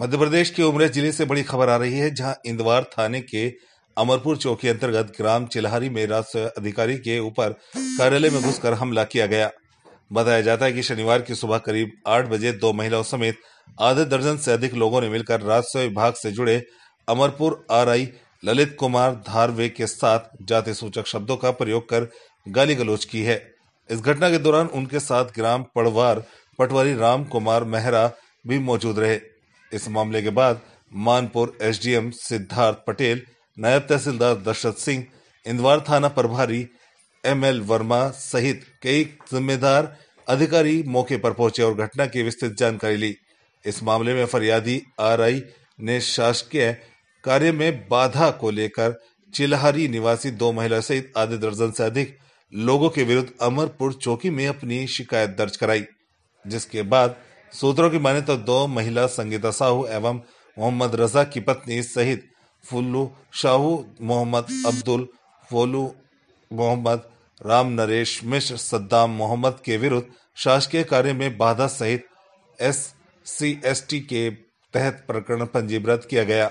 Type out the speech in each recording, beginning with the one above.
मध्य प्रदेश के उमरेश जिले से बड़ी खबर आ रही है जहां इंदवार थाने के अमरपुर चौकी अंतर्गत ग्राम चिल्हारी में राजस्व अधिकारी के ऊपर कार्यालय में घुसकर हमला किया गया बताया जाता है कि शनिवार की सुबह करीब आठ बजे दो महिलाओं समेत आधे दर्जन से अधिक लोगों ने मिलकर राजस्व विभाग से जुड़े अमरपुर आरआई ललित कुमार धारवे के साथ जाति सूचक शब्दों का प्रयोग कर गाली गलोच की है इस घटना के दौरान उनके साथ ग्राम पड़वार पटवारी राम कुमार मेहरा भी मौजूद रहे इस मामले के बाद मानपुर एसडीएम सिद्धार्थ पटेल नायब तहसीलदार दशरथ सिंह इंदवार थाना प्रभारी एम एल वर्मा सहित कई जिम्मेदार अधिकारी मौके पर पहुंचे और घटना की विस्तृत जानकारी ली इस मामले में फरियादी आर आई ने शासकीय कार्य में बाधा को लेकर चिलहारी निवासी दो महिला सहित आधे दर्जन से अधिक लोगों के विरुद्ध अमरपुर चौकी में अपनी शिकायत दर्ज कराई जिसके बाद सूत्रों की माने तो दो महिला संगीता साहू एवं मोहम्मद रजा की पत्नी सहित फुल्लू शाहू मोहम्मद अब्दुल फोलू मोहम्मद राम नरेश मिश्र सद्दाम मोहम्मद के विरुद्ध शासकीय कार्य में बाधा सहित एस सी एस टी के तहत प्रकरण पंजीकृत किया गया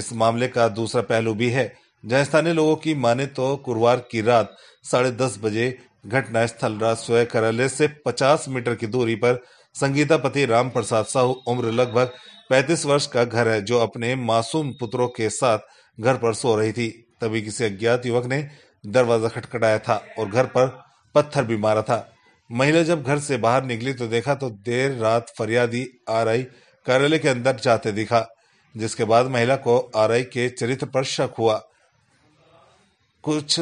इस मामले का दूसरा पहलू भी है जहां स्थानीय लोगों की माने तो गुरुवार की रात साढ़े दस बजे घटना स्थल राजस्व कार्यालय से पचास मीटर की दूरी पर संगीता पति राम प्रसाद साहू उम्र लगभग 35 वर्ष का घर है जो अपने मासूम पुत्रों के साथ घर पर सो रही थी तभी किसी अज्ञात युवक ने दरवाजा खटखटाया था और घर पर पत्थर भी मारा था महिला जब घर से बाहर निकली तो देखा तो देर रात फरियादी आर आई कार्यालय के अंदर जाते दिखा जिसके बाद महिला को आर आई के चरित्र पर शक हुआ कुछ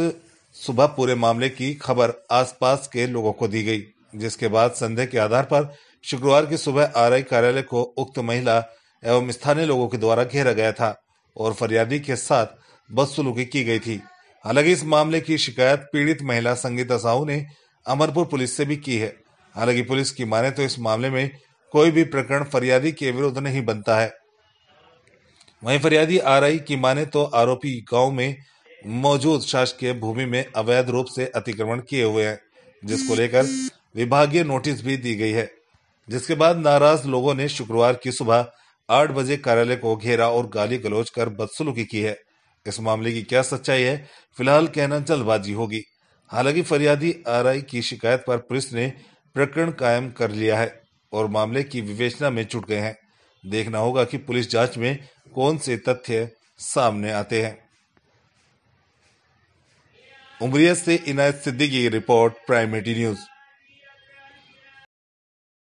सुबह पूरे मामले की खबर आसपास के लोगों को दी गई जिसके बाद संदेह के आधार पर शुक्रवार की सुबह आर कार्यालय को उक्त महिला एवं स्थानीय लोगों के द्वारा घेरा गया था और फरियादी के साथ बदसलूकी की गई थी हालांकि इस मामले की शिकायत पीड़ित महिला संगीता साहू ने अमरपुर पुलिस से भी की है हालांकि पुलिस की माने तो इस मामले में कोई भी प्रकरण फरियादी के विरुद्ध नहीं बनता है वहीं फरियादी आर की माने तो आरोपी गांव में मौजूद शासकीय भूमि में अवैध रूप से अतिक्रमण किए हुए हैं जिसको लेकर विभागीय नोटिस भी दी गई है जिसके बाद नाराज लोगों ने शुक्रवार की सुबह आठ बजे कार्यालय को घेरा और गाली गलौज कर बदसलूकी की है इस मामले की क्या सच्चाई है फिलहाल कहना जल्दबाजी होगी हालांकि फरियादी आरआई की शिकायत पर पुलिस ने प्रकरण कायम कर लिया है और मामले की विवेचना में छुट गए हैं देखना होगा कि पुलिस जांच में कौन से तथ्य सामने आते हैं उमरिया से Inayat Siddiqui report Prime news